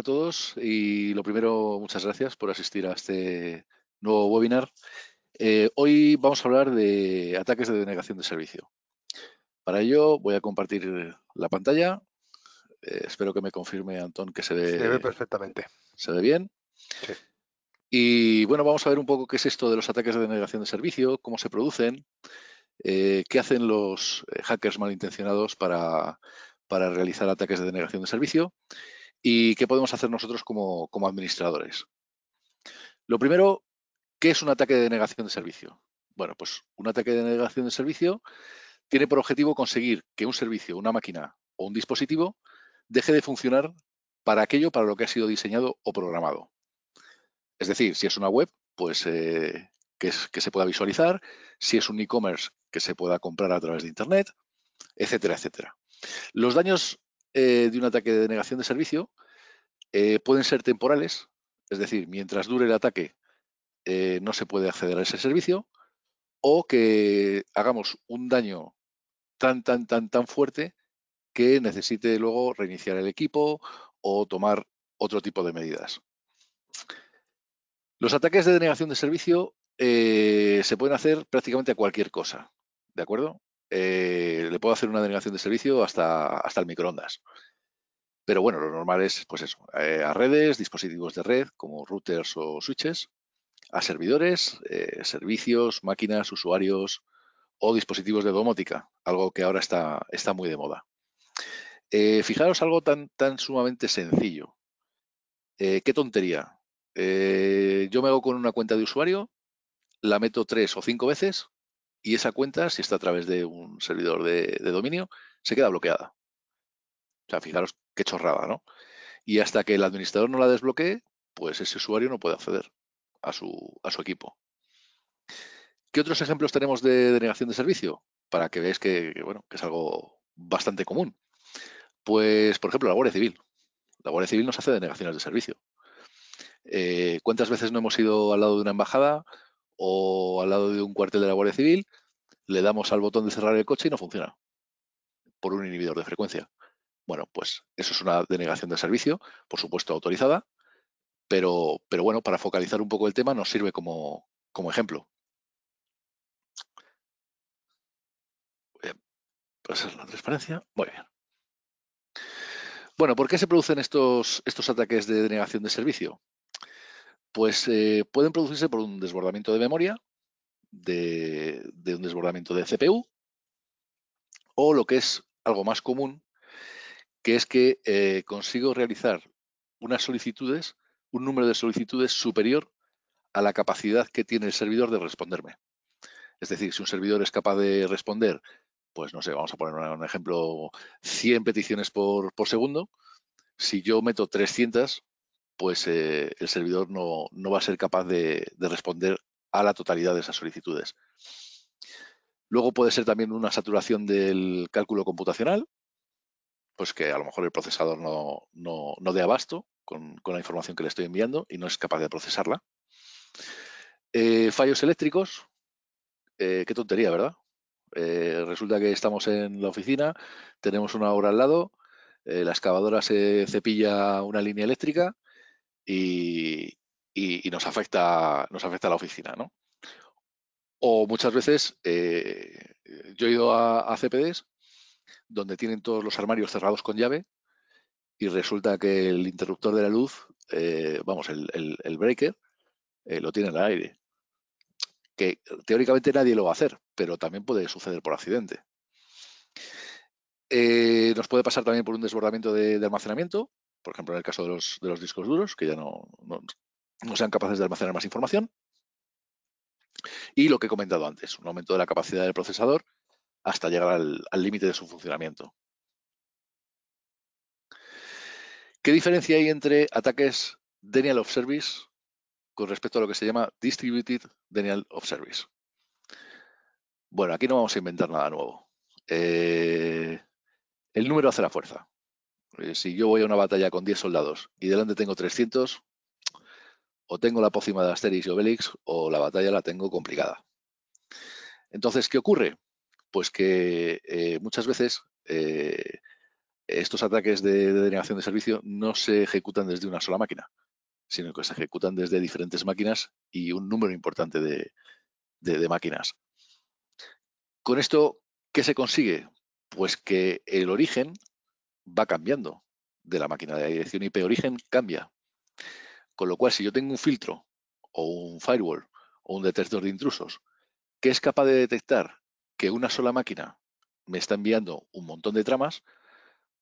a todos y lo primero, muchas gracias por asistir a este nuevo webinar. Eh, hoy vamos a hablar de ataques de denegación de servicio. Para ello voy a compartir la pantalla. Eh, espero que me confirme Antón que se ve, se ve perfectamente. ¿Se ve bien? Sí. Y bueno, vamos a ver un poco qué es esto de los ataques de denegación de servicio, cómo se producen, eh, qué hacen los hackers malintencionados para, para realizar ataques de denegación de servicio y qué podemos hacer nosotros como, administradores. Lo primero, ¿qué es un ataque de denegación de servicio? Bueno, pues un ataque de denegación de servicio tiene por objetivo conseguir que un servicio, una máquina o un dispositivo deje de funcionar para aquello para lo que ha sido diseñado o programado. Es decir, si es una web, pues eh, que, que, se pueda visualizar, si es un e-commerce, que se pueda comprar a través de Internet, etcétera, etcétera. Los daños eh, de un ataque de denegación de servicio eh, pueden ser temporales, es decir, mientras dure el ataque eh, no se puede acceder a ese servicio, o que hagamos un daño tan, tan, tan, tan fuerte que necesite luego reiniciar el equipo o tomar otro tipo de medidas. Los ataques de denegación de servicio se pueden hacer prácticamente a cualquier cosa, ¿de acuerdo? Eh, le puedo hacer una denegación de servicio hasta, hasta el microondas. Pero bueno, lo normal es, pues eso, eh, a redes, dispositivos de red como routers o switches, a servidores, eh, servicios, máquinas, usuarios o dispositivos de domótica, algo que ahora está, está muy de moda. fijaros algo tan, tan sumamente sencillo. qué tontería. yo me hago con una cuenta de usuario, la meto tres o cinco veces y esa cuenta, si está a través de un servidor de, dominio, se queda bloqueada. O sea, fijaros qué chorrada, ¿no? Y hasta que el administrador no la desbloquee, pues ese usuario no puede acceder a su, equipo. ¿Qué otros ejemplos tenemos de denegación de servicio? Para que veáis que, bueno, que es algo bastante común. Pues, por ejemplo, la Guardia Civil. La Guardia Civil nos hace denegaciones de servicio. Eh, ¿Cuántas veces no hemos ido al lado de una embajada o al lado de un cuartel de la Guardia Civil, le damos al botón de cerrar el coche y no funciona por un inhibidor de frecuencia. Bueno, pues eso es una denegación de servicio, por supuesto autorizada, pero, bueno, para focalizar un poco el tema nos sirve como, como ejemplo. Pasar la transparencia. Muy bien. Bueno, ¿por qué se producen estos ataques de denegación de servicio? Pues eh, pueden producirse por un desbordamiento de memoria, de, un desbordamiento de CPU, o lo que es algo más común, que es que eh, consigo realizar unas solicitudes, un número de solicitudes superior a la capacidad que tiene el servidor de responderme. Es decir, si un servidor es capaz de responder, pues no sé, vamos a poner un ejemplo, 100 peticiones por, por segundo, si yo meto 300, pues eh, el servidor no, va a ser capaz de, responder a la totalidad de esas solicitudes. Luego puede ser también una saturación del cálculo computacional, pues que a lo mejor el procesador no, dé abasto con, la información que le estoy enviando y no es capaz de procesarla. Eh, fallos eléctricos, eh, qué tontería, ¿verdad? resulta que estamos en la oficina, tenemos una obra al lado, la excavadora se cepilla una línea eléctrica, y, nos, afecta, nos afecta a la oficina. ¿no? O muchas veces eh, yo he ido a, CPDs donde tienen todos los armarios cerrados con llave y resulta que el interruptor de la luz, eh, vamos, el, breaker, eh, lo tiene en el aire. Que teóricamente nadie lo va a hacer, pero también puede suceder por accidente. nos puede pasar también por un desbordamiento de almacenamiento, por ejemplo en el caso de los, discos duros, que ya no, sean capaces de almacenar más información. Y lo que he comentado antes, un aumento de la capacidad del procesador hasta llegar al límite de su funcionamiento. ¿Qué diferencia hay entre ataques denial of service con respecto a lo que se llama distributed denial of service? Bueno, aquí no vamos a inventar nada nuevo. Eh, el número hace la fuerza. Eh, si yo voy a una batalla con 10 soldados y delante tengo 300, o tengo la pócima de Asterix y Obelix o la batalla la tengo complicada. Entonces, ¿qué ocurre? Pues que eh, muchas veces eh, estos ataques de, denegación de servicio no se ejecutan desde una sola máquina, sino que se ejecutan desde diferentes máquinas y un número importante de máquinas. Con esto, ¿qué se consigue? Pues que el origen va cambiando de la máquina de dirección IP origen cambia. Con lo cual, si yo tengo un filtro o un firewall o un detector de intrusos que es capaz de detectar que una sola máquina me está enviando un montón de tramas,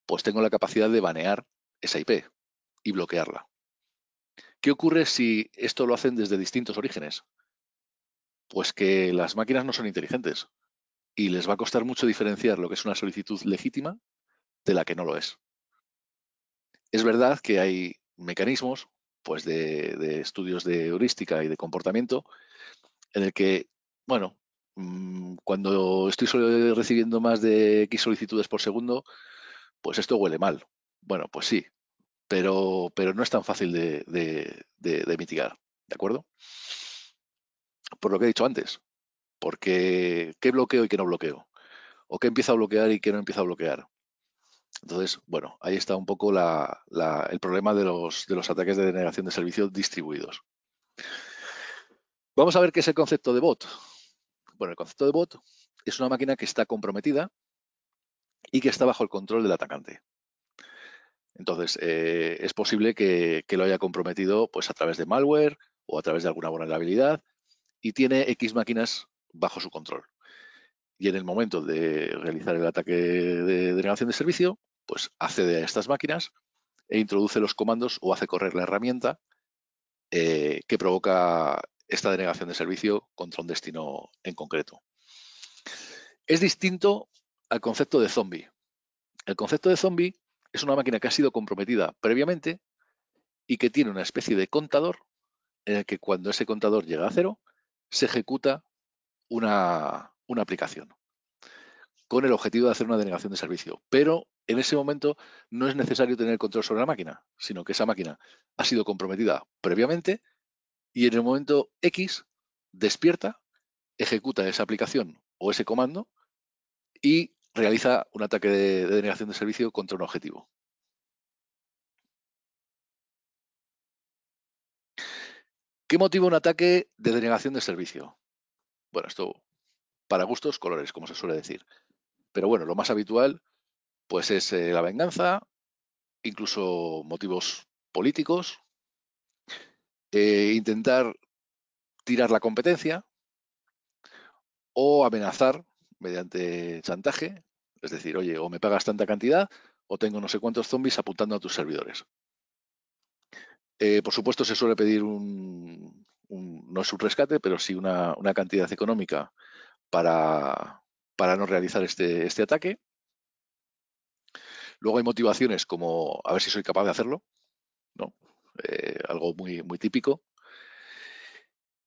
pues tengo la capacidad de banear esa IP y bloquearla. ¿Qué ocurre si esto lo hacen desde distintos orígenes? Pues que las máquinas no son inteligentes y les va a costar mucho diferenciar lo que es una solicitud legítima de la que no lo es. Es verdad que hay mecanismos pues de, estudios de heurística y de comportamiento en el que, bueno, mm, cuando estoy recibiendo más de X solicitudes por segundo, pues esto huele mal. Bueno, pues sí, pero, pero no es tan fácil de, de, mitigar, ¿de acuerdo? Por lo que he dicho antes, porque ¿qué bloqueo y qué no bloqueo? ¿O qué empieza a bloquear y qué no empieza a bloquear? Entonces, bueno, ahí está un poco el problema de los, ataques de denegación de servicio distribuidos. Vamos a ver qué es el concepto de bot. Bueno, el concepto de bot es una máquina que está comprometida y que está bajo el control del atacante. Entonces, eh, es posible que, que, lo haya comprometido pues, a través de malware o a través de alguna vulnerabilidad y tiene X máquinas bajo su control. Y en el momento de realizar el ataque de denegación de servicio, pues accede a estas máquinas e introduce los comandos o hace correr la herramienta eh, que provoca esta denegación de servicio contra un destino en concreto. Es distinto al concepto de zombie. El concepto de zombie es una máquina que ha sido comprometida previamente y que tiene una especie de contador en el que cuando ese contador llega a cero se ejecuta una, aplicación con el objetivo de hacer una denegación de servicio, pero en ese momento no es necesario tener control sobre la máquina, sino que esa máquina ha sido comprometida previamente y en el momento X despierta, ejecuta esa aplicación o ese comando y realiza un ataque de, denegación de servicio contra un objetivo. ¿Qué motiva un ataque de denegación de servicio? Bueno, esto para gustos, colores, como se suele decir. Pero bueno, lo más habitual pues es eh, la venganza, incluso motivos políticos, eh, intentar tirar la competencia o amenazar mediante chantaje, es decir, oye, o me pagas tanta cantidad o tengo no sé cuántos zombies apuntando a tus servidores. Eh, por supuesto, se suele pedir un, no es un rescate, pero sí una, cantidad económica para, para no realizar este, este ataque. Luego hay motivaciones como a ver si soy capaz de hacerlo, ¿no? Eh, algo muy, muy típico.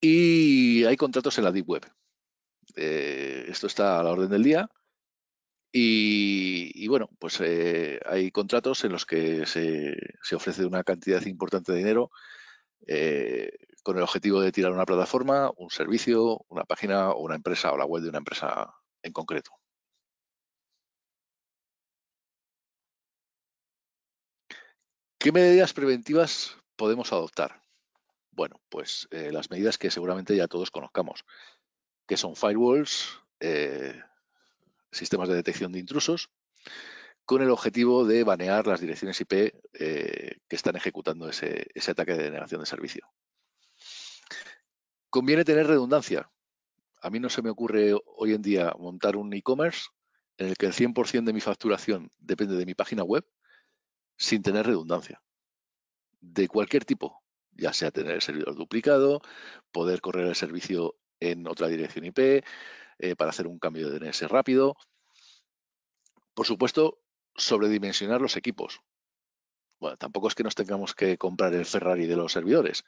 Y hay contratos en la Deep Web. Eh, esto está a la orden del día. Y, bueno, pues eh, hay contratos en los que se, ofrece una cantidad importante de dinero con el objetivo de tirar una plataforma, un servicio, una página o una empresa o la web de una empresa en concreto. ¿Qué medidas preventivas podemos adoptar? Bueno, pues eh, las medidas que seguramente ya todos conozcamos, que son firewalls, eh, sistemas de detección de intrusos, con el objetivo de banear las direcciones IP eh, que están ejecutando ese, ese ataque de denegación de servicio. Conviene tener redundancia. A mí no se me ocurre hoy en día montar un e-commerce en el que el 100% de mi facturación depende de mi página web sin tener redundancia de cualquier tipo, ya sea tener el servidor duplicado, poder correr el servicio en otra dirección IP, eh, para hacer un cambio de DNS rápido. Por supuesto, sobredimensionar los equipos. Bueno, tampoco es que nos tengamos que comprar el Ferrari de los servidores,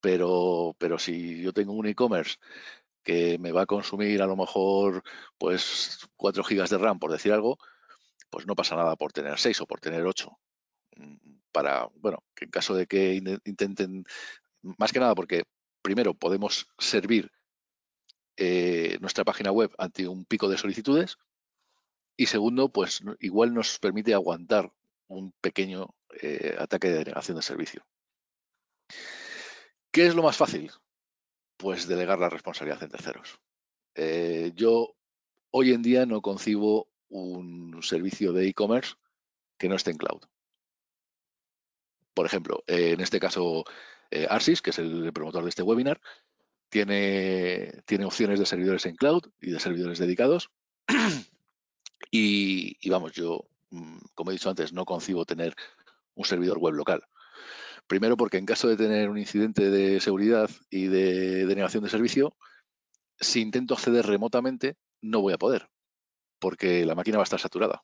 pero, pero si yo tengo un e-commerce que me va a consumir a lo mejor pues 4 gigas de RAM, por decir algo, pues no pasa nada por tener 6 o por tener 8. Mm, para, bueno, en caso de que intenten, más que nada porque primero podemos servir eh, nuestra página web ante un pico de solicitudes y segundo, pues igual nos permite aguantar un pequeño eh, ataque de delegación de servicio. ¿Qué es lo más fácil? Pues delegar la responsabilidad en terceros. Eh, yo hoy en día no concibo un servicio de e-commerce que no esté en cloud. Por ejemplo, eh, en este caso, eh, Arsis, que es el promotor de este webinar, tiene, opciones de servidores en cloud y de servidores dedicados. y, vamos, yo, mm, como he dicho antes, no concibo tener un servidor web local. Primero porque en caso de tener un incidente de seguridad y de denegación de servicio, si intento acceder remotamente, no voy a poder, porque la máquina va a estar saturada.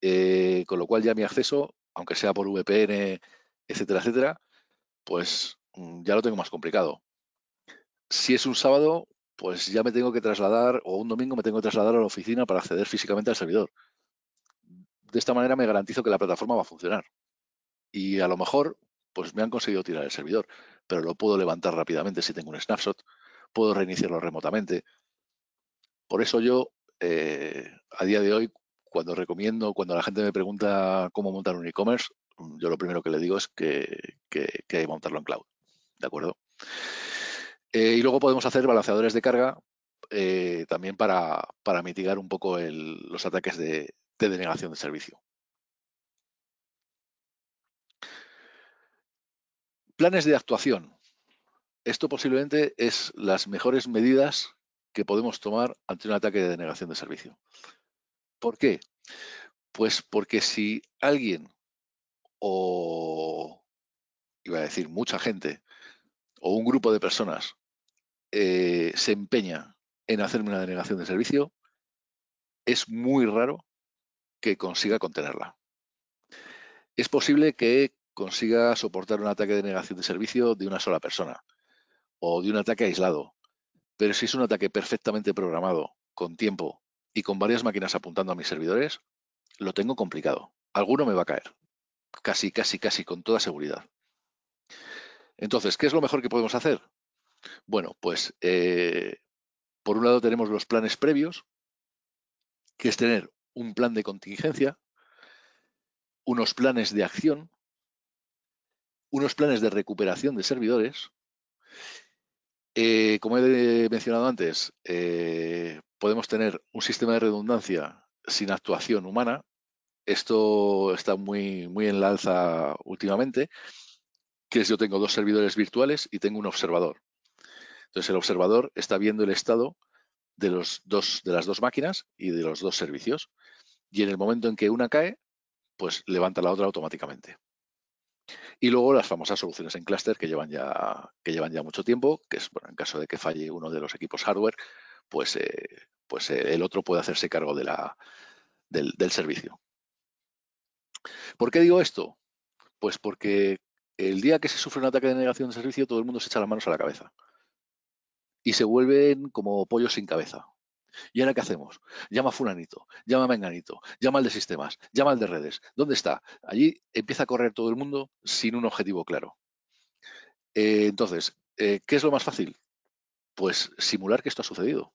Eh, con lo cual ya mi acceso aunque sea por VPN, etcétera, etcétera, pues mm, ya lo tengo más complicado. Si es un sábado, pues ya me tengo que trasladar, o un domingo me tengo que trasladar a la oficina para acceder físicamente al servidor. De esta manera me garantizo que la plataforma va a funcionar. Y a lo mejor, pues me han conseguido tirar el servidor, pero lo puedo levantar rápidamente si tengo un snapshot, puedo reiniciarlo remotamente. Por eso yo, eh, a día de hoy, cuando recomiendo, cuando la gente me pregunta cómo montar un e-commerce, mm, yo lo primero que le digo es que, hay que montarlo en cloud. ¿De acuerdo? Eh, y luego podemos hacer balanceadores de carga eh, también para, mitigar un poco los ataques de, denegación de servicio. Planes de actuación. Esto posiblemente es las mejores medidas que podemos tomar ante un ataque de denegación de servicio. ¿Por qué? Pues porque si alguien o, iba a decir, mucha gente o un grupo de personas eh, se empeña en hacerme una denegación de servicio, es muy raro que consiga contenerla. Es posible que consiga soportar un ataque de denegación de servicio de una sola persona o de un ataque aislado, pero si es un ataque perfectamente programado, con tiempo, y con varias máquinas apuntando a mis servidores, lo tengo complicado. Alguno me va a caer. Casi, casi, casi con toda seguridad. Entonces, ¿qué es lo mejor que podemos hacer? Bueno, pues eh, por un lado tenemos los planes previos, que es tener un plan de contingencia, unos planes de acción, unos planes de recuperación de servidores. Eh, como he mencionado antes, eh, podemos tener un sistema de redundancia sin actuación humana. Esto está muy, muy en la alza últimamente, que es yo tengo dos servidores virtuales y tengo un observador. Entonces el observador está viendo el estado de, los dos, de las dos máquinas y de los dos servicios. Y en el momento en que una cae, pues levanta la otra automáticamente. Y luego las famosas soluciones en clúster que llevan ya que llevan ya mucho tiempo, que es en caso de que falle uno de los equipos hardware, pues, eh, pues eh, el otro puede hacerse cargo de la, del, servicio. ¿Por qué digo esto? Pues porque el día que se sufre un ataque de negación de servicio, todo el mundo se echa las manos a la cabeza y se vuelven como pollos sin cabeza. ¿Y ahora qué hacemos? Llama a fulanito, llama a menganito, llama al de sistemas, llama al de redes. ¿Dónde está? Allí empieza a correr todo el mundo sin un objetivo claro. Eh, entonces, ¿qué es lo más fácil? Pues simular que esto ha sucedido.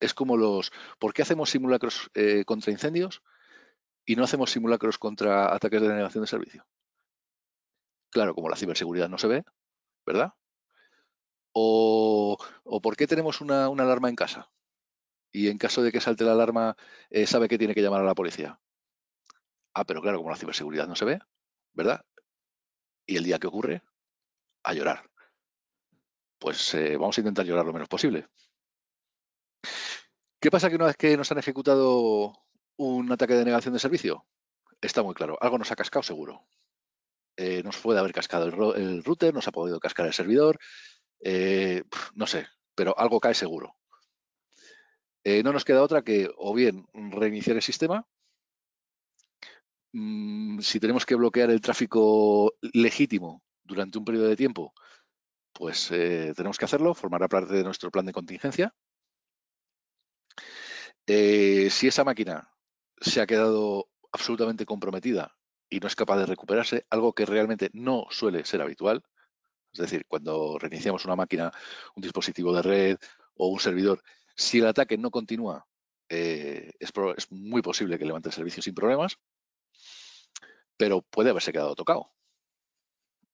Es como los... ¿Por qué hacemos simulacros eh, contra incendios y no hacemos simulacros contra ataques de denegación de servicio? Claro, como la ciberseguridad no se ve, ¿verdad? O, ¿por qué tenemos una, alarma en casa? Y en caso de que salte la alarma, eh, sabe que tiene que llamar a la policía. Ah, pero claro, como la ciberseguridad no se ve, ¿verdad? Y el día que ocurre, a llorar pues eh, vamos a intentar llorar lo menos posible. ¿Qué pasa que una vez que nos han ejecutado un ataque de negación de servicio? Está muy claro, algo nos ha cascado seguro. Eh, nos puede haber cascado el, router, nos ha podido cascar el servidor, eh, no sé, pero algo cae seguro. no nos queda otra que o bien reiniciar el sistema, mm, si tenemos que bloquear el tráfico legítimo durante un periodo de tiempo, pues eh, tenemos que hacerlo, formará parte de nuestro plan de contingencia. Eh, si esa máquina se ha quedado absolutamente comprometida y no es capaz de recuperarse, algo que realmente no suele ser habitual, es decir, cuando reiniciamos una máquina, un dispositivo de red o un servidor, si el ataque no continúa, eh, es, es muy posible que levante el servicio sin problemas, pero puede haberse quedado tocado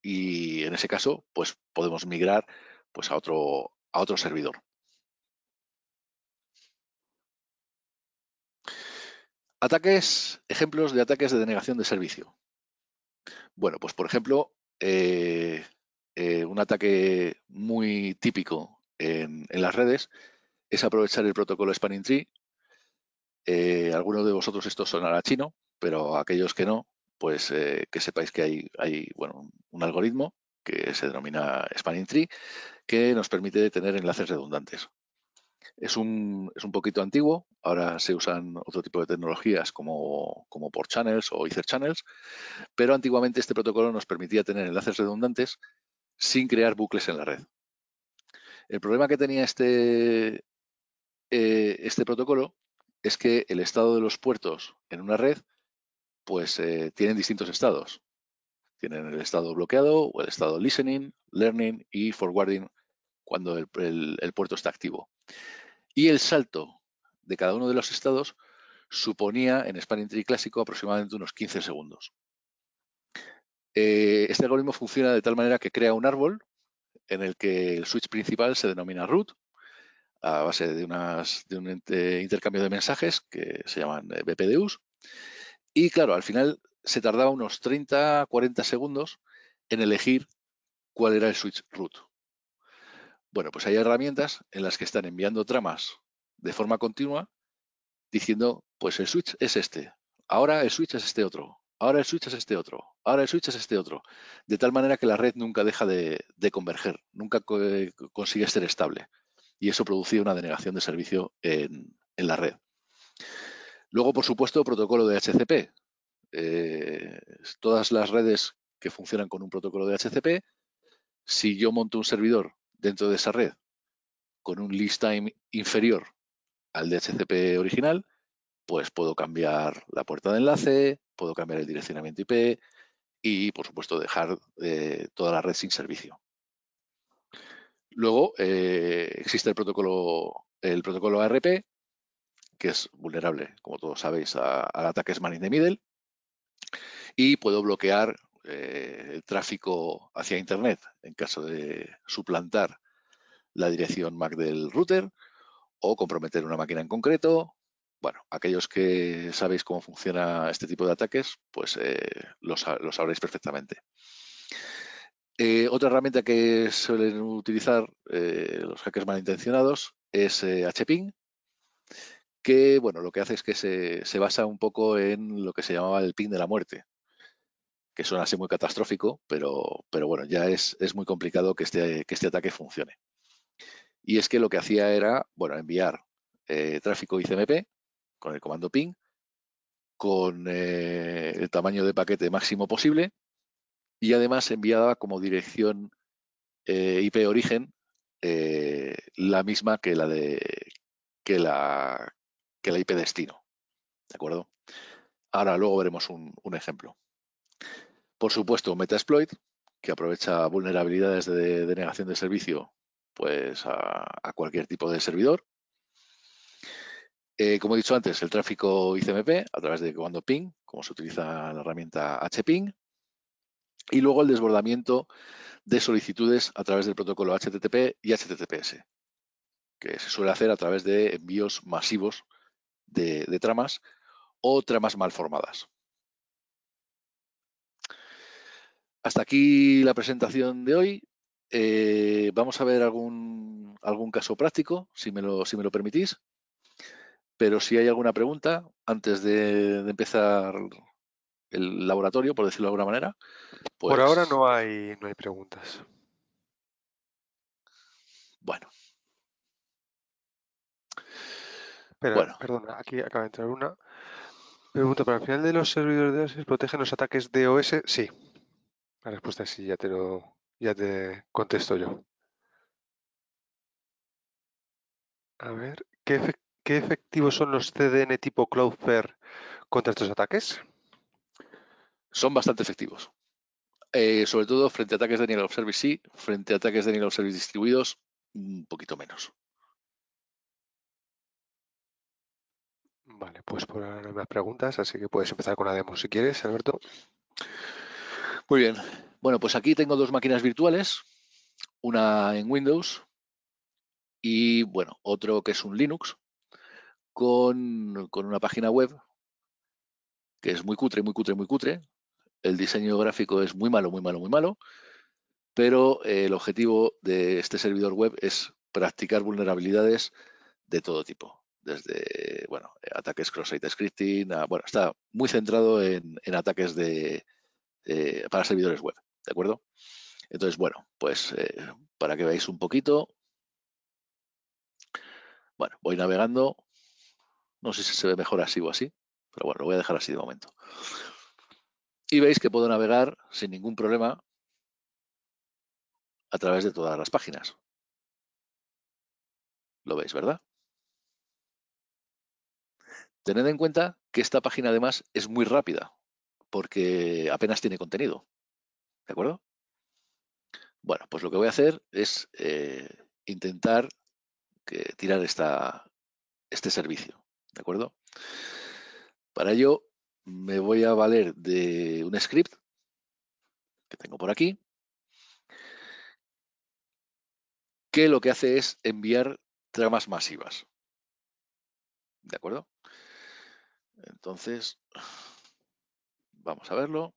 y en ese caso pues podemos migrar pues a otro, a otro servidor. Ataques, ejemplos de ataques de denegación de servicio. Bueno, pues por ejemplo, eh, eh, un ataque muy típico en, las redes es aprovechar el protocolo Spanning Tree. Eh, algunos de vosotros esto sonará chino, pero aquellos que no, pues eh, que sepáis que hay, un algoritmo que se denomina Spanning Tree, que nos permite tener enlaces redundantes. Es un, poquito antiguo, ahora se usan otro tipo de tecnologías como, como por channels o Ether channels, pero antiguamente este protocolo nos permitía tener enlaces redundantes sin crear bucles en la red. El problema que tenía este, eh, este protocolo es que el estado de los puertos en una red pues eh, tienen distintos estados. Tienen el estado bloqueado o el estado listening, learning y forwarding cuando el, puerto está activo. Y el salto de cada uno de los estados suponía en Spanning Tree clásico aproximadamente unos 15 segundos. Eh, este algoritmo funciona de tal manera que crea un árbol en el que el switch principal se denomina root a base de, de un intercambio de mensajes que se llaman eh, BPDUs y claro, al final se tardaba unos 30, 40 segundos en elegir cuál era el switch root. Bueno, pues hay herramientas en las que están enviando tramas de forma continua diciendo, pues el switch es este, ahora el switch es este otro, ahora el switch es este otro, ahora el switch es este otro, de tal manera que la red nunca deja de, converger, nunca eh, consigue ser estable y eso producía una denegación de servicio en la red. Luego, por supuesto, protocolo de HCP. Eh, todas las redes que funcionan con un protocolo de HCP, si yo monto un servidor dentro de esa red con un list time inferior al de HCP original, pues puedo cambiar la puerta de enlace, puedo cambiar el direccionamiento IP y, por supuesto, dejar eh, toda la red sin servicio. Luego eh, existe el protocolo, el protocolo ARP, que es vulnerable, como todos sabéis, al ataque ataques man in the middle. Y puedo bloquear eh, el tráfico hacia Internet en caso de suplantar la dirección MAC del router o comprometer una máquina en concreto. Bueno, aquellos que sabéis cómo funciona este tipo de ataques, pues eh, lo, sabréis perfectamente. Eh, otra herramienta que suelen utilizar los hackers malintencionados es hping, que bueno, lo que hace es que se, basa un poco en lo que se llamaba el ping de la muerte, que suena así muy catastrófico, pero, pero bueno, ya es, muy complicado este, que este, ataque funcione. Y es que lo que hacía era, bueno, enviar eh, tráfico ICMP con el comando ping, con eh, el tamaño de paquete máximo posible y además enviaba como dirección eh, IP origen la misma que la de que la que la IP destino. ¿De acuerdo? Ahora luego veremos un, ejemplo. Por supuesto, Metasploit, que aprovecha vulnerabilidades de denegación de servicio pues a, cualquier tipo de servidor. Eh, como he dicho antes, el tráfico ICMP a través de comando ping, como se utiliza la herramienta hping. Y luego el desbordamiento de solicitudes a través del protocolo HTTP y HTTPS, que se suele hacer a través de envíos masivos de, tramas o tramas mal formadas. Hasta aquí la presentación de hoy. Eh, vamos a ver algún, algún caso práctico, si me, lo, si me lo permitís. Pero si hay alguna pregunta, antes de, empezar el laboratorio, por decirlo de alguna manera. Por ahora no pues hay, no hay preguntas. Bueno, Pero, bueno. perdona, aquí acaba de entrar una. Pregunta, ¿para el final de los servidores de OSS protegen los ataques de OS? Sí. La respuesta es sí, ya te lo ya te contesto yo. A ver, ¿qué, efectivos son los CDN tipo Cloudflare contra estos ataques? Son bastante efectivos. Eh, sobre todo frente a ataques de nivel of service sí, frente a ataques de nivel service distribuidos, un poquito menos. Vale, pues por ahora no hay más preguntas, así que puedes empezar con la demo si quieres, Alberto. Muy bien. Bueno, pues aquí tengo dos máquinas virtuales, una en Windows y, bueno, otro que es un Linux con, con una página web que es muy cutre, muy cutre, muy cutre. El diseño gráfico es muy malo, muy malo, muy malo, pero eh, el objetivo de este servidor web es practicar vulnerabilidades de todo tipo desde bueno, eh, ataques cross-site scripting, bueno, está muy centrado en, ataques de, para servidores web, ¿de acuerdo? Entonces, bueno, pues eh, para que veáis un poquito, bueno, voy navegando, no sé si se ve mejor así o así, pero bueno, lo voy a dejar así de momento. Y veis que puedo navegar sin ningún problema a través de todas las páginas. Lo veis, ¿verdad? Tened en cuenta que esta página además es muy rápida, porque apenas tiene contenido. ¿De acuerdo? Bueno, pues lo que voy a hacer es eh, intentar tirar este servicio. ¿De acuerdo? Para ello me voy a valer de un script que tengo por aquí, que lo que hace es enviar tramas masivas. ¿De acuerdo? Entonces, vamos a verlo.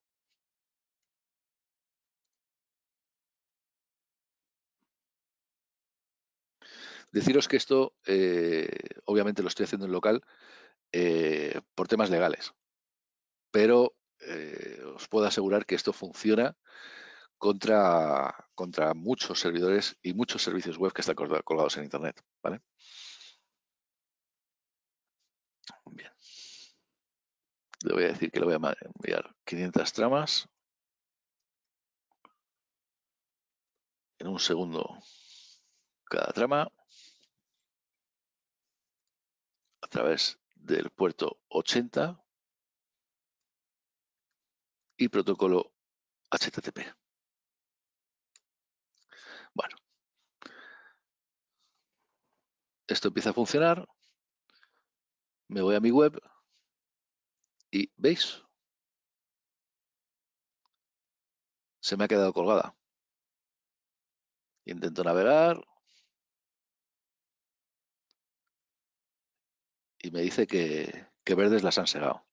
Deciros que esto, eh, obviamente lo estoy haciendo en local eh, por temas legales, pero eh, os puedo asegurar que esto funciona contra, contra muchos servidores y muchos servicios web que están colgados en Internet. ¿vale? le voy a decir que le voy a enviar 500 tramas. En un segundo cada trama. A través del puerto 80 y protocolo HTTP. Bueno, esto empieza a funcionar. Me voy a mi web, y veis, se me ha quedado colgada. Intento navegar y me dice que, que verdes las han segado.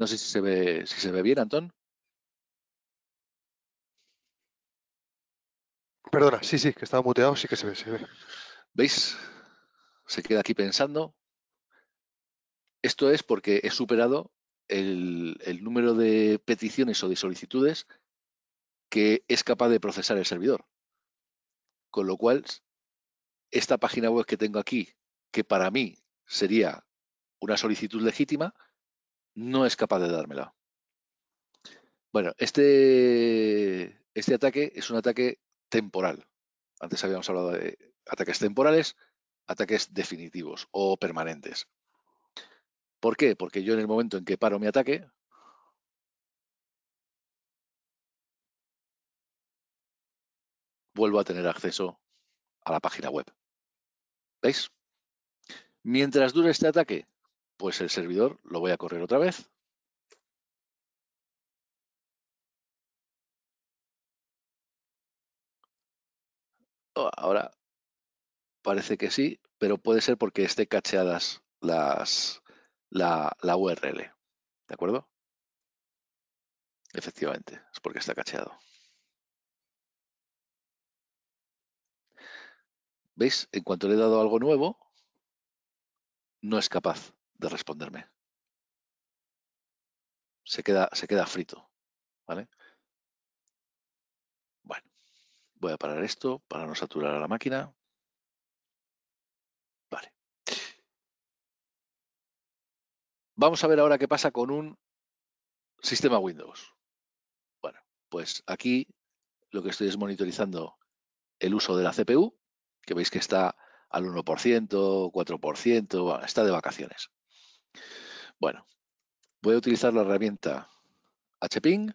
No sé si se ve, si se ve bien, Antón. Perdona, sí, sí, que estaba muteado, sí que se ve, se ve. ¿Veis? Se queda aquí pensando. Esto es porque he superado el, número de peticiones o de solicitudes que es capaz de procesar el servidor. Con lo cual, esta página web que tengo aquí, que para mí sería una solicitud legítima, no es capaz de dármela. Bueno, este, este ataque es un ataque temporal. Antes habíamos hablado de ataques temporales, ataques definitivos o permanentes. ¿Por qué? Porque yo en el momento en que paro mi ataque, vuelvo a tener acceso a la página web. ¿Veis? Mientras dure este ataque, pues el servidor lo voy a correr otra vez. Oh, ahora parece que sí, pero puede ser porque esté cacheadas las, la, la URL. ¿De acuerdo? Efectivamente, es porque está cacheado. ¿Veis? En cuanto le he dado algo nuevo, no es capaz de responderme. Se queda, se queda frito. ¿Vale? Bueno, voy a parar esto para no saturar a la máquina. Vamos a ver ahora qué pasa con un sistema Windows. Bueno, pues aquí lo que estoy es monitorizando el uso de la CPU, que veis que está al 1%, 4%, está de vacaciones. Bueno, voy a utilizar la herramienta hping.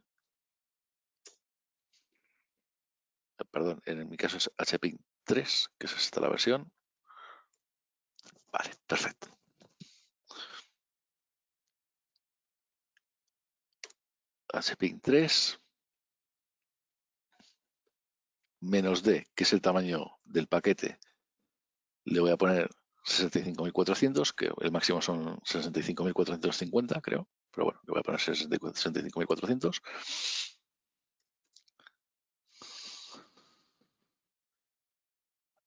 Ah, perdón, en mi caso es hping 3, que es esta la versión. Vale, perfecto. hping 3, menos D, que es el tamaño del paquete, le voy a poner 65.400, que el máximo son 65.450, creo, pero bueno, le voy a poner 65.400.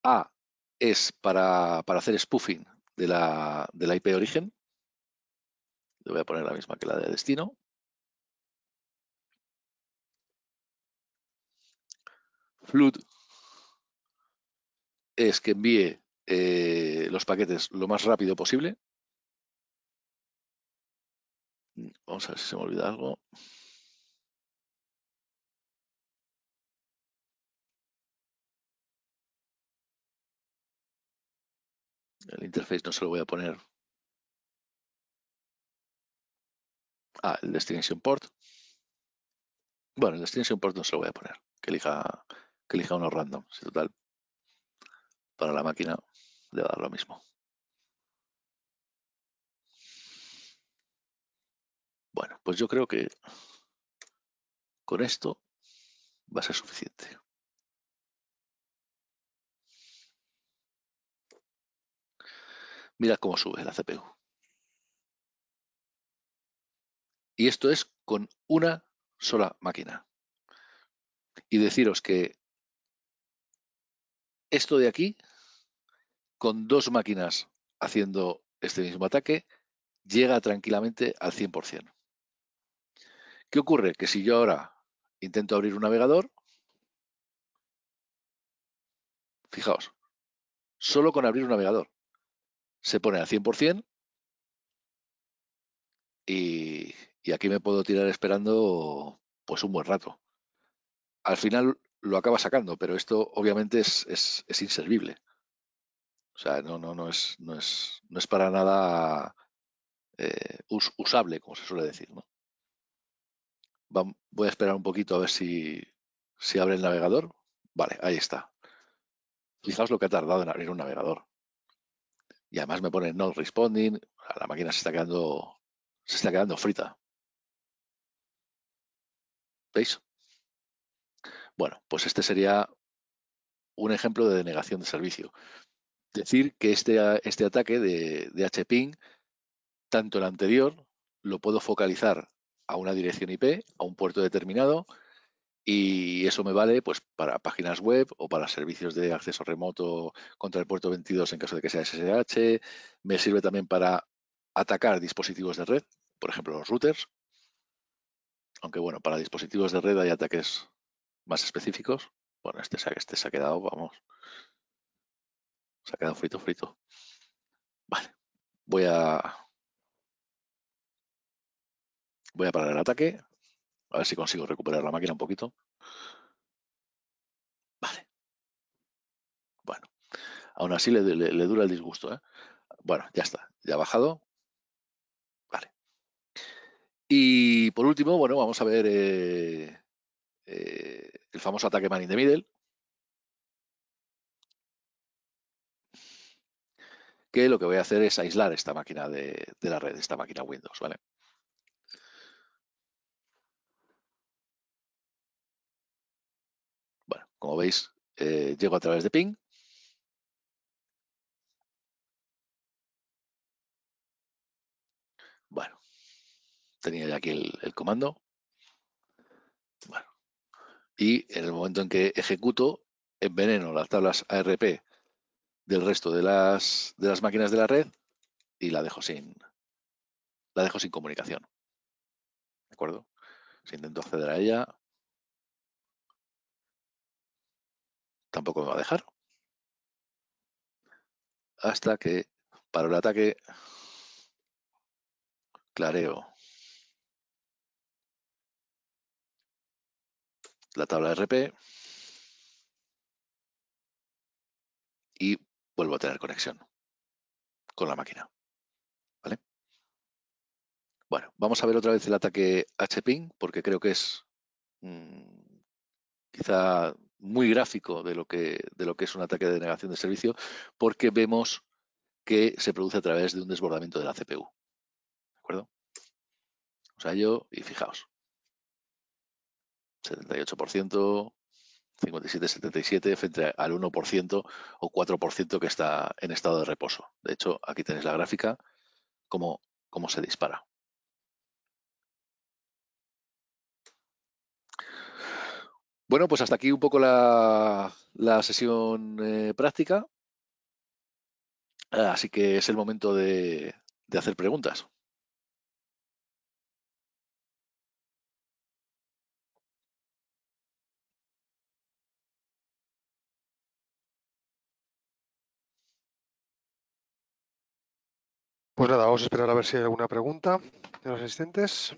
A es para, hacer spoofing de la, de la IP de origen. Le voy a poner la misma que la de destino. flood es que envíe eh, los paquetes lo más rápido posible. Vamos a ver si se me olvida algo. El interface no se lo voy a poner. Ah, el destination port. Bueno, el destination port no se lo voy a poner. Que elija que elija uno random. Si total, para la máquina le va a dar lo mismo. Bueno, pues yo creo que con esto va a ser suficiente. Mira cómo sube la CPU. Y esto es con una sola máquina. Y deciros que esto de aquí, con dos máquinas haciendo este mismo ataque, llega tranquilamente al 100%. ¿Qué ocurre? Que si yo ahora intento abrir un navegador, fijaos, solo con abrir un navegador se pone al 100% y, y aquí me puedo tirar esperando pues un buen rato. Al final lo acaba sacando, pero esto obviamente es, es, inservible. O sea, no, no, no, es, no, es, no es para nada eh, usable, como se suele decir. ¿no? voy a esperar un poquito a ver si, si abre el navegador. Vale, ahí está. Fijaos lo que ha tardado en abrir un navegador. Y además me pone no responding. La máquina se está quedando, se está quedando frita. ¿Veis? Bueno, pues este sería un ejemplo de denegación de servicio. Decir que este, este ataque de, de HPing, tanto el anterior, lo puedo focalizar a una dirección IP, a un puerto determinado, y eso me vale pues para páginas web o para servicios de acceso remoto contra el puerto 22 en caso de que sea SSH, me sirve también para atacar dispositivos de red, por ejemplo los routers, aunque bueno, para dispositivos de red hay ataques más específicos. Bueno, este, este se ha quedado, vamos, se ha quedado frito, frito. Vale, voy a, voy a parar el ataque, a ver si consigo recuperar la máquina un poquito. Vale. Bueno, aún así le, dura el disgusto. ¿eh? Bueno, ya está, ya ha bajado. Vale. Y por último, bueno, vamos a ver... Eh, eh, el famoso ataque man in the middle, que lo que voy a hacer es aislar esta máquina de, la red, esta máquina Windows, ¿vale? Bueno, como veis, eh, llego a través de ping, Bueno, tenía ya aquí el comando y en el momento en que ejecuto, enveneno las tablas ARP del resto de las, de las máquinas de la red y la dejo sin, la dejo sin comunicación. ¿De acuerdo? Si intento acceder a ella, tampoco me va a dejar. Hasta que para el ataque, clareo la tabla RP y vuelvo a tener conexión con la máquina. Bueno, vamos a ver otra vez el ataque HPing porque creo que es mm, quizá muy gráfico de lo, que, de lo que es un ataque de denegación de servicio porque vemos que se produce a través de un desbordamiento de la CPU. ¿De acuerdo? O sea, yo, y fijaos, 78%, 57-77 frente al 1% o 4% que está en estado de reposo. De hecho, aquí tenéis la gráfica, cómo, cómo se dispara. Bueno, pues hasta aquí un poco la, sesión eh, práctica. Así que es el momento de, de hacer preguntas. Pues nada, vamos a esperar a ver si hay alguna pregunta de los asistentes.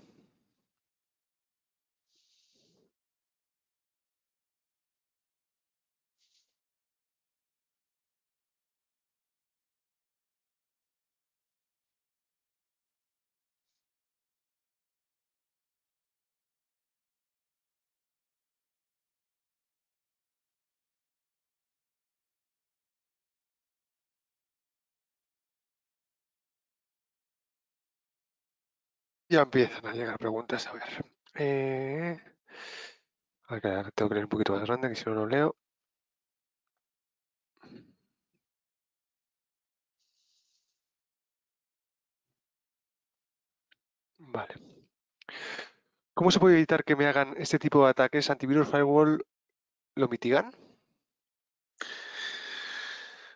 Ya empiezan a llegar preguntas, a ver. Eh, tengo que leer un poquito más grande, que si no, lo leo. Vale. ¿Cómo se puede evitar que me hagan este tipo de ataques? ¿Antivirus Firewall lo mitigan?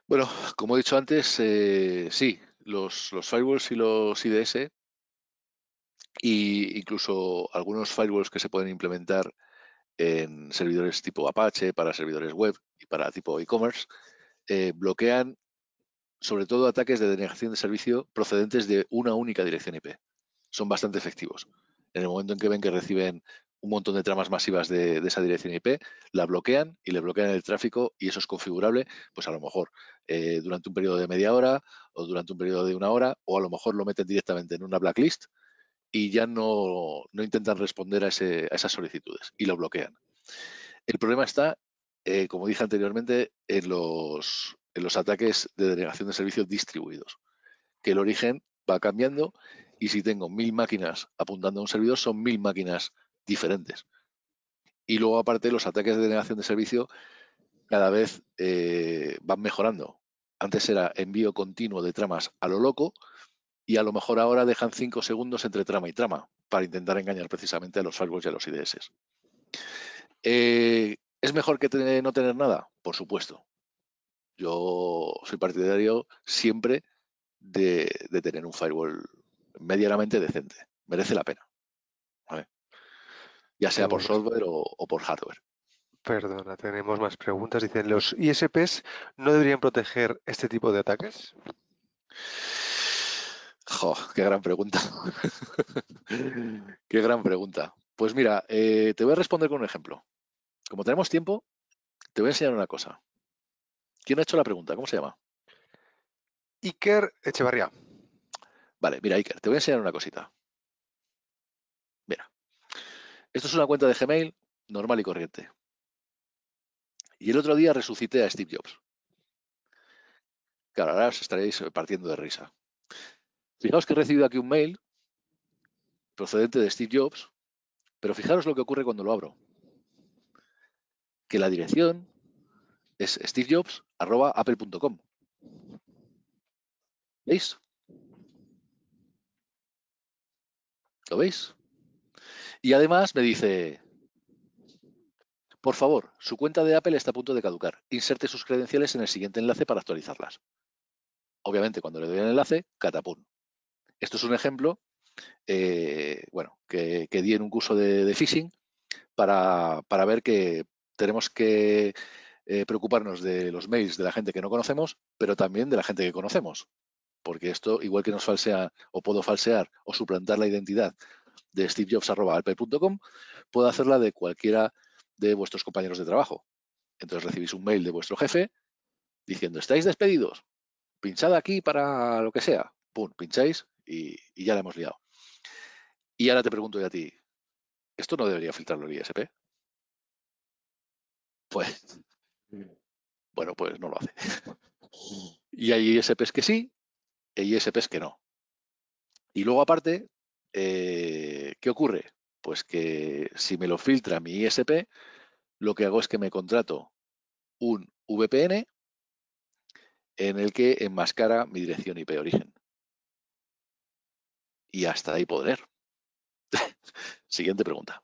Bueno, como he dicho antes, eh, sí, los firewalls y los IDS y incluso algunos firewalls que se pueden implementar en servidores tipo Apache, para servidores web y para tipo e-commerce, eh, bloquean sobre todo ataques de denegación de servicio procedentes de una única dirección IP. Son bastante efectivos. En el momento en que ven que reciben un montón de tramas masivas de, esa dirección IP, la bloquean y le bloquean el tráfico y eso es configurable, pues a lo mejor eh, durante un periodo de media hora o durante un periodo de una hora o a lo mejor lo meten directamente en una blacklist y ya no, no intentan responder a, ese, a, esas solicitudes y lo bloquean. El problema está, eh, como dije anteriormente, en los, en los ataques de denegación de servicios distribuidos, que el origen va cambiando y si tengo mil máquinas apuntando a un servidor, son mil máquinas diferentes. Y luego, aparte, los ataques de denegación de servicio cada vez eh, van mejorando. Antes era envío continuo de tramas a lo loco y a lo mejor ahora dejan cinco segundos entre trama y trama para intentar engañar precisamente a los firewalls y a los IDS. Eh, ¿Es mejor que no tener nada? Por supuesto. Yo soy partidario siempre de, tener un firewall medianamente decente. Merece la pena. Ya sea por software o, o por hardware. Perdona, tenemos más preguntas. Dicen, ¿los ISPs no deberían proteger este tipo de ataques? Jo, qué gran pregunta. qué gran pregunta. Pues mira, eh, te voy a responder con un ejemplo. Como tenemos tiempo, te voy a enseñar una cosa. ¿Quién ha hecho la pregunta? ¿Cómo se llama? Iker Echevarría. Vale, mira, Iker, te voy a enseñar una cosita. Mira, esto es una cuenta de Gmail normal y corriente. Y el otro día resucité a Steve Jobs. Claro, ahora os estaréis partiendo de risa. Fijaos que he recibido aquí un mail procedente de Steve Jobs, pero fijaros lo que ocurre cuando lo abro. Que la dirección es stevejobs.apple.com. ¿Veis? ¿Lo veis? Y además me dice, por favor, su cuenta de Apple está a punto de caducar. Inserte sus credenciales en el siguiente enlace para actualizarlas. Obviamente, cuando le doy el enlace, catapum, esto es un ejemplo eh, bueno, que, di en un curso de, phishing para, ver que tenemos que eh, preocuparnos de los mails de la gente que no conocemos, pero también de la gente que conocemos. Porque esto, igual que nos falsea o puedo falsear o suplantar la identidad de stevejobs.com, puedo hacerla de cualquiera de vuestros compañeros de trabajo. Entonces recibís un mail de vuestro jefe diciendo, estáis despedidos, pinchad aquí para lo que sea. Pum, pincháis, y, ya la hemos liado. Y ahora te pregunto yo a ti, ¿esto no debería filtrarlo el ISP? Pues, bueno, pues no lo hace. Y hay ISPs que sí e ISPs que no. Y luego aparte, eh, ¿qué ocurre? Pues que si me lo filtra mi ISP, lo que hago es que me contrato un VPN en el que enmascara mi dirección IP origen. Y hasta ahí poder. Siguiente pregunta.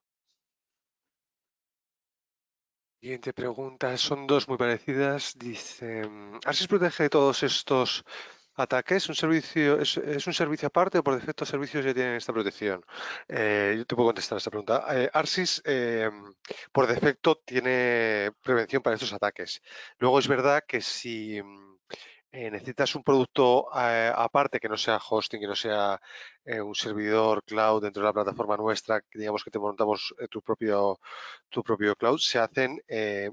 Siguiente pregunta. Son dos muy parecidas. Dice, ¿Arsis protege todos estos ataques? ¿Un servicio, es, un servicio aparte o por defecto servicios ya tienen esta protección? Eh, yo te puedo contestar esta pregunta. Eh, Arsis em, por defecto tiene prevención para estos ataques. Luego es verdad que si mm, eh, necesitas un producto eh, aparte que no sea hosting, que no sea eh, un servidor cloud dentro de la plataforma nuestra, digamos que te montamos tu, propio, tu propio cloud, se hacen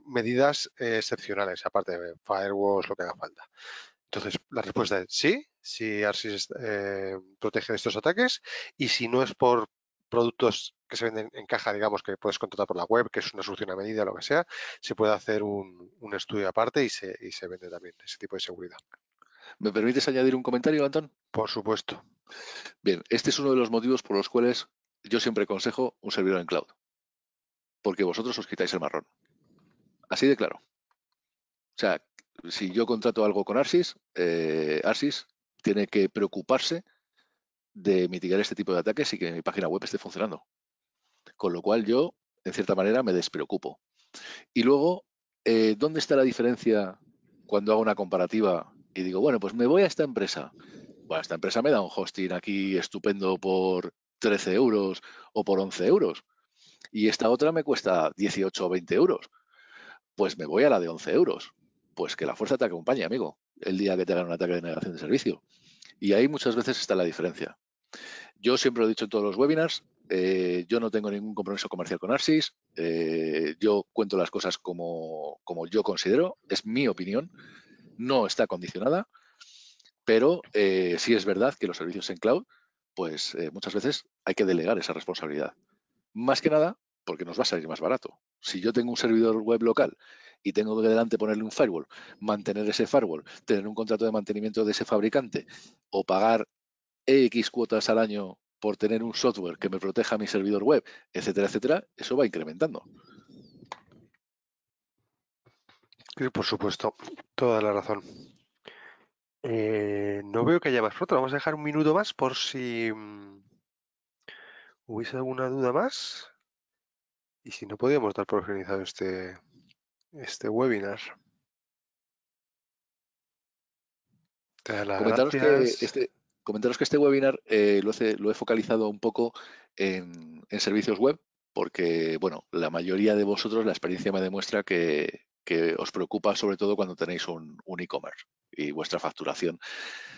medidas excepcionales, aparte de firewalls, lo que haga falta. Entonces, la respuesta es sí, si ARSYS protege de estos ataques y si no es por productos que se venden en caja, digamos, que puedes contratar por la web, que es una solución a medida, lo que sea, se puede hacer un, estudio aparte y se, vende también ese tipo de seguridad. ¿Me permites añadir un comentario, Antón? Por supuesto. Bien, este es uno de los motivos por los cuales yo siempre aconsejo un servidor en cloud, porque vosotros os quitáis el marrón. Así de claro. O sea, si yo contrato algo con Arsis, eh, Arsis tiene que preocuparse de mitigar este tipo de ataques y que mi página web esté funcionando. Con lo cual yo, en cierta manera, me despreocupo. Y luego, eh, ¿dónde está la diferencia cuando hago una comparativa y digo, bueno, pues me voy a esta empresa? Bueno, esta empresa me da un hosting aquí estupendo por 13 euros o por 11 euros. Y esta otra me cuesta 18 o 20 euros. Pues me voy a la de 11 euros. Pues que la fuerza te acompañe, amigo, el día que te hagan un ataque de negación de servicio. Y ahí muchas veces está la diferencia. Yo siempre lo he dicho en todos los webinars, eh, yo no tengo ningún compromiso comercial con Arsis, eh, yo cuento las cosas como, yo considero, es mi opinión, no está condicionada, pero eh, sí es verdad que los servicios en cloud, pues eh, muchas veces hay que delegar esa responsabilidad. Más que nada porque nos va a salir más barato. Si yo tengo un servidor web local y tengo que delante ponerle un firewall, mantener ese firewall, tener un contrato de mantenimiento de ese fabricante o pagar X cuotas al año por tener un software que me proteja mi servidor web, etcétera, etcétera, eso va incrementando. Sí, por supuesto, toda la razón. Eh, no veo que haya más pronto. Vamos a dejar un minuto más por si mm, hubiese alguna duda más. Y si no, podíamos dar por finalizado este, este webinar. que este, Comentaros que este webinar eh, lo, he, focalizado un poco en, servicios web, porque bueno, la mayoría de vosotros la experiencia me demuestra que, os preocupa sobre todo cuando tenéis un, e-commerce y vuestra facturación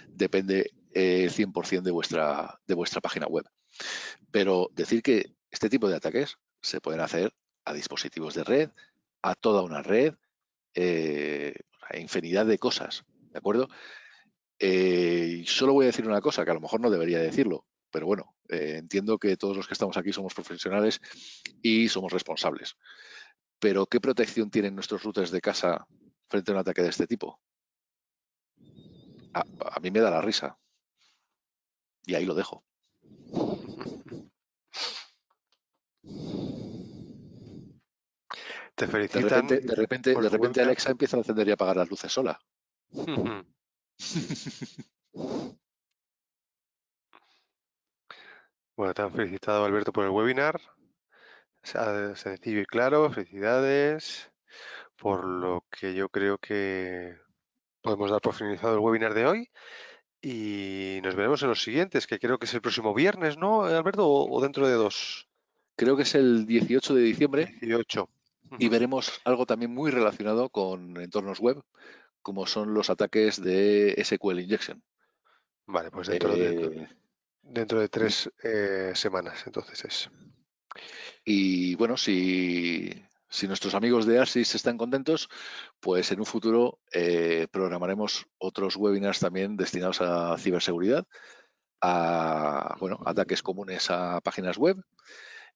depende eh, 100% de vuestra, de vuestra página web. Pero decir que este tipo de ataques se pueden hacer a dispositivos de red, a toda una red, eh, a infinidad de cosas, ¿de acuerdo? Eh, solo voy a decir una cosa, que a lo mejor no debería decirlo, pero bueno, eh, entiendo que todos los que estamos aquí somos profesionales y somos responsables. Pero ¿qué protección tienen nuestros routers de casa frente a un ataque de este tipo? A, mí me da la risa. Y ahí lo dejo. Te felicito. De repente, de repente, de repente Alexa empieza a encender y apagar las luces sola. Bueno, te han felicitado Alberto por el webinar. Sencillo y claro, felicidades. Por lo que yo creo que podemos dar por finalizado el webinar de hoy. Y nos veremos en los siguientes, que creo que es el próximo viernes, ¿no, Alberto? ¿O, dentro de dos? Creo que es el 18 de diciembre. 18. Y veremos algo también muy relacionado con entornos web, como son los ataques de SQL Injection. Vale, pues eh, dentro, de, dentro de tres eh, semanas, entonces es. Y bueno, si, nuestros amigos de ASIS están contentos, pues en un futuro eh, programaremos otros webinars también destinados a ciberseguridad, a bueno, ataques comunes a páginas web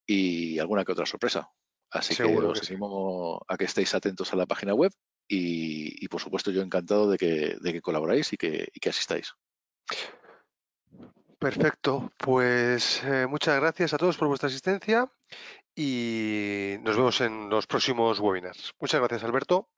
y alguna que otra sorpresa. Así que os animo a que estéis atentos a la página web y, por supuesto yo encantado de que, de que colaboráis y que, y asistáis. Perfecto, pues eh, muchas gracias a todos por vuestra asistencia y nos vemos en los próximos webinars. Muchas gracias, Alberto.